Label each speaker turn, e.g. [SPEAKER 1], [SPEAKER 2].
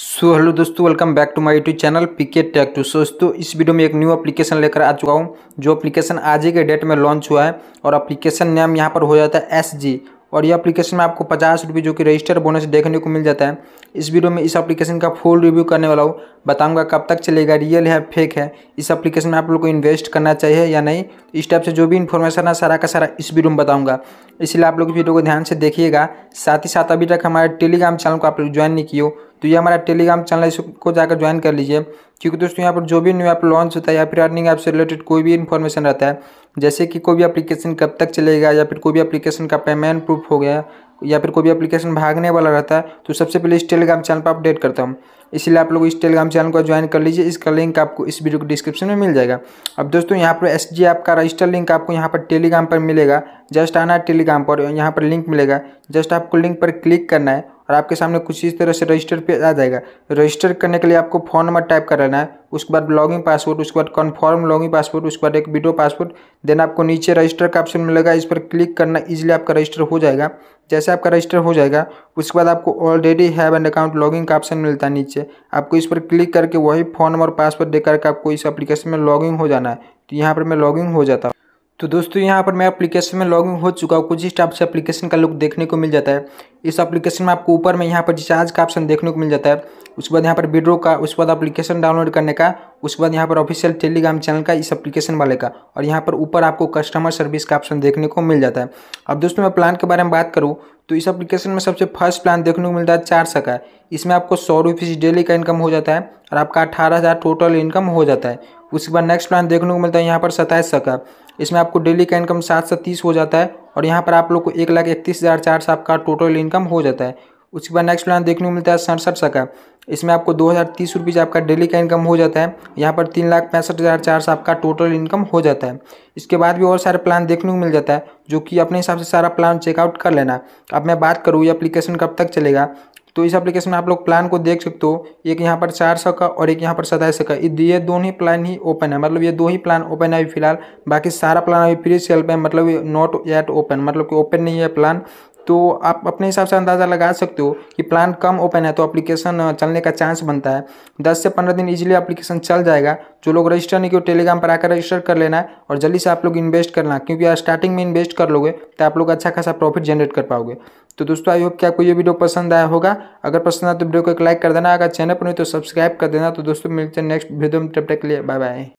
[SPEAKER 1] सो hello दोस्तों welcome back to my YouTube channel PK tech two so दोस्तों इस video में एक न्यू एप्लीकेशन लेकर आ चुका हूँ जो एप्लीकेशन आज ही के डेट में लॉन्च हुआ है और एप्लीकेशन नेम यहाँ पर हो जाता है एस जी और ये एप्लीकेशन में आपको पचास रुपये जो कि रजिस्टर बोनस देखने को मिल जाता है इस वीडियो में इस एप्लीकेशन का फुल रिव्यू करने वाला हूँ बताऊँगा कब तक चलेगा रियल है फेक है इस एप्लीकेशन में आप लोग को इन्वेस्ट करना चाहिए या नहीं इस टाइप से जो भी इन्फॉर्मेशन है सारा का सारा इस वीडियो में बताऊँगा इसलिए आप लोग वीडियो को ध्यान से देखिएगा साथ ही साथ अभी तक हमारे टेलीग्राम चैनल को आप लोग ज्वाइन नहीं किए तो ये हमारा टेलीग्राम चैनल है इसको जाकर ज्वाइन कर लीजिए क्योंकि दोस्तों यहाँ पर जो भी न्यू ऐप लॉन्च होता है या फिर अर्निंग ऐप से रिलेटेड कोई भी इन्फॉर्मेशन रहता है जैसे कि कोई भी अप्लीकेशन कब तक चलेगा या फिर कोई भी अप्लीकेशन का पेमेंट प्रूफ हो गया या फिर कोई भी अप्लीकेशन भागने वाला रहता है तो सबसे पहले इस टेलीग्राम चैनल पर अपडेट करता हूँ इसलिए आप लोग इस टेलीग्राम चैनल को ज्वाइन कर लीजिए इसका लिंक आपको इस वीडियो के डिस्क्रिप्शन में मिल जाएगा अब दोस्तों यहाँ पर एस जी ऐप का रजिस्टर लिंक आपको यहाँ पर टेलीग्राम पर मिलेगा जस्ट आना है टेलीग्राम पर यहाँ पर लिंक मिलेगा जस्ट आपको लिंक पर क्लिक करना है और आपके सामने कुछ इस तरह से रजिस्टर पे आ जाएगा रजिस्टर करने के लिए आपको फ़ोन नंबर टाइप कर लेना है उसके बाद लॉगिंग पासवर्ड उसके बाद कन्फर्म लॉगिंग पासवर्ड उसके बाद एक वीडियो पासवर्ड देन आपको नीचे रजिस्टर का ऑप्शन मिलेगा इस पर क्लिक करना ईजिली आपका रजिस्टर हो जाएगा जैसे आपका रजिस्टर हो जाएगा उसके बाद आपको already have and account login का ऑप्शन मिलता है नीचे आपको इस पर क्लिक करके वही फ़ोन नंबर पासवर्ड देकर के आपको इस एप्लीकेशन में लॉगिन हो जाना है तो यहाँ पर मैं लॉगिंग हो जाता हूँ तो दोस्तों यहाँ पर मैं एप्लीकेशन में लॉगिन हो चुका हूँ कुछ इस टाइप से एप्लीकेशन का लुक देखने को मिल जाता है इस एप्लीकेशन में आपको ऊपर में यहाँ पर रिचार्ज का ऑप्शन देखने को मिल जाता है उसके बाद यहाँ पर वीडियो का उसके बाद एप्लीकेशन डाउनलोड करने का उसके बाद यहाँ पर ऑफिशियल टेलीग्राम चैनल का इस एप्लीकेशन वाले का और यहाँ पर ऊपर आपको कस्टमर सर्विस का ऑप्शन देखने को मिल जाता है अब दोस्तों मैं प्लान के बारे में बात करूँ तो इस एप्लीकेशन में सबसे फर्स्ट प्लान देखने को मिलता है चार सौ का इसमें आपको सौ रुपीज़ डेली का इनकम हो जाता है और आपका अठारह हज़ार टोटल इनकम हो जाता है उसके बाद नेक्स्ट प्लान देखने को मिलता है यहाँ पर सत्ताईस सौ का इसमें आपको डेली का इनकम सात सौ तीस हो जाता है और यहाँ पर आप लोग को एक लाख इकतीस हज़ार चार सौ आपका टोटल इनकम हो जाता है उसके बाद नेक्स्ट प्लान देखने को मिलता है सड़सठ सौ का इसमें आपको दो हज़ार तीस रुपीज़ आपका डेली का इनकम हो जाता है यहाँ पर तीन लाख पैंसठ हज़ार चार सौ आपका टोटल इनकम हो जाता है इसके बाद भी और सारे प्लान देखने को मिल जाता है जो कि अपने हिसाब से सारा प्लान चेकआउट कर लेना अब मैं बात करूँ ये अप्लीकेशन कब तक चलेगा तो इस अप्लीकेशन में आप लोग प्लान को देख सकते हो एक यहाँ पर चार सौ का और एक यहाँ पर सताईस का ये दोनों ही प्लान ही ओपन है मतलब ये दो ही प्लान ओपन है अभी फिलहाल बाकी सारा प्लान अभी फ्री सेल पे मतलब नॉट एट ओपन मतलब कि ओपन नहीं है प्लान तो आप अपने हिसाब से अंदाज़ा लगा सकते हो कि प्लान कम ओपन है तो एप्लीकेशन चलने का चांस बनता है दस से पंद्रह दिन इजिली एप्लीकेशन चल जाएगा जो लोग रजिस्टर नहीं किए टेलीग्राम पर आकर रजिस्टर कर लेना है और जल्दी से आप लोग इन्वेस्ट करना क्योंकि स्टार्टिंग में इन्वेस्ट कर लोगे तो आप लोग अच्छा खासा प्रॉफिट जनरेट कर पाओगे तो दोस्तों आई होप कि आपको ये वीडियो पसंद आया होगा अगर पसंद आया तो वीडियो को एक लाइक कर देना अगर चैनल पर नहीं तो सब्सक्राइब कर देना तो दोस्तों मिलते हैं नेक्स्ट वीडियो में तब तक के लिए बाय बाय